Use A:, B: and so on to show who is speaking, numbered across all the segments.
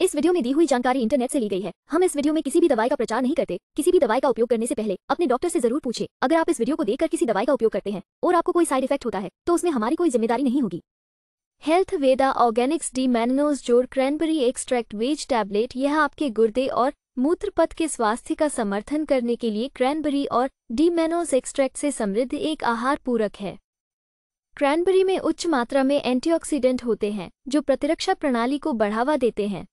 A: इस वीडियो में दी हुई जानकारी इंटरनेट से ली गई है हम इस वीडियो में किसी भी दवाई का प्रचार नहीं करते किसी भी दवाई का उपयोग करने से पहले अपने डॉक्टर से जरूर पूछे अगर आप इस वीडियो को देखकर किसी दवाई का उपयोग करते हैं और आपको कोई साइड इफेक्ट होता है तो उसमें हमारी कोई जिम्मेदारी नहीं होगी
B: Health Veda Organics D mannose जोर क्रैनबेरी एक्सट्रैक्ट वेज टैबलेट यह आपके गुर्दे और मूत्र पथ के स्वास्थ्य का समर्थन करने के लिए क्रैनबेरी और डी मैनोज एक्सट्रैक्ट से समृद्ध एक आहार पूरक है क्रैनबेरी में उच्च मात्रा में एंटीऑक्सीडेंट होते हैं जो प्रतिरक्षा प्रणाली को बढ़ावा देते हैं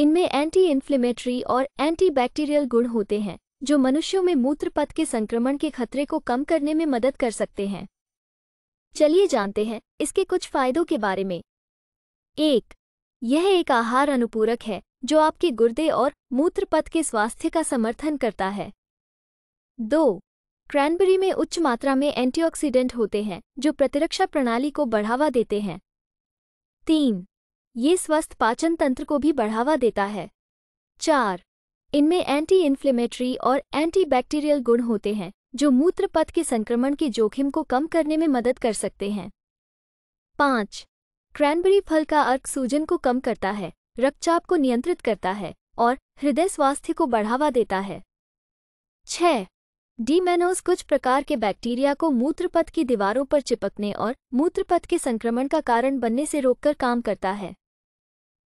B: इनमें एंटी इन्फ्लेमेटरी और एंटीबैक्टीरियल गुण होते हैं जो मनुष्यों में मूत्रपथ के संक्रमण के खतरे को कम करने में मदद कर सकते हैं चलिए जानते हैं इसके कुछ फायदों के बारे में एक यह एक आहार अनुपूरक है जो आपके गुर्दे और मूत्रपथ के स्वास्थ्य का समर्थन करता है दो क्रैनबेरी में उच्च मात्रा में एंटीऑक्सीडेंट होते हैं जो प्रतिरक्षा प्रणाली को बढ़ावा देते हैं तीन ये स्वस्थ पाचन तंत्र को भी बढ़ावा देता है चार इनमें एंटी इन्फ्लेमेटरी और एंटीबैक्टीरियल गुण होते हैं जो मूत्र पथ के संक्रमण के जोखिम को कम करने में मदद कर सकते हैं पाँच क्रैनबेरी फल का अर्क सूजन को कम करता है रक्तचाप को नियंत्रित करता है और हृदय स्वास्थ्य को बढ़ावा देता है छः डीमेनोज कुछ प्रकार के बैक्टीरिया को मूत्रपथ की दीवारों पर चिपकने और मूत्रपथ के संक्रमण का कारण बनने से रोककर काम करता है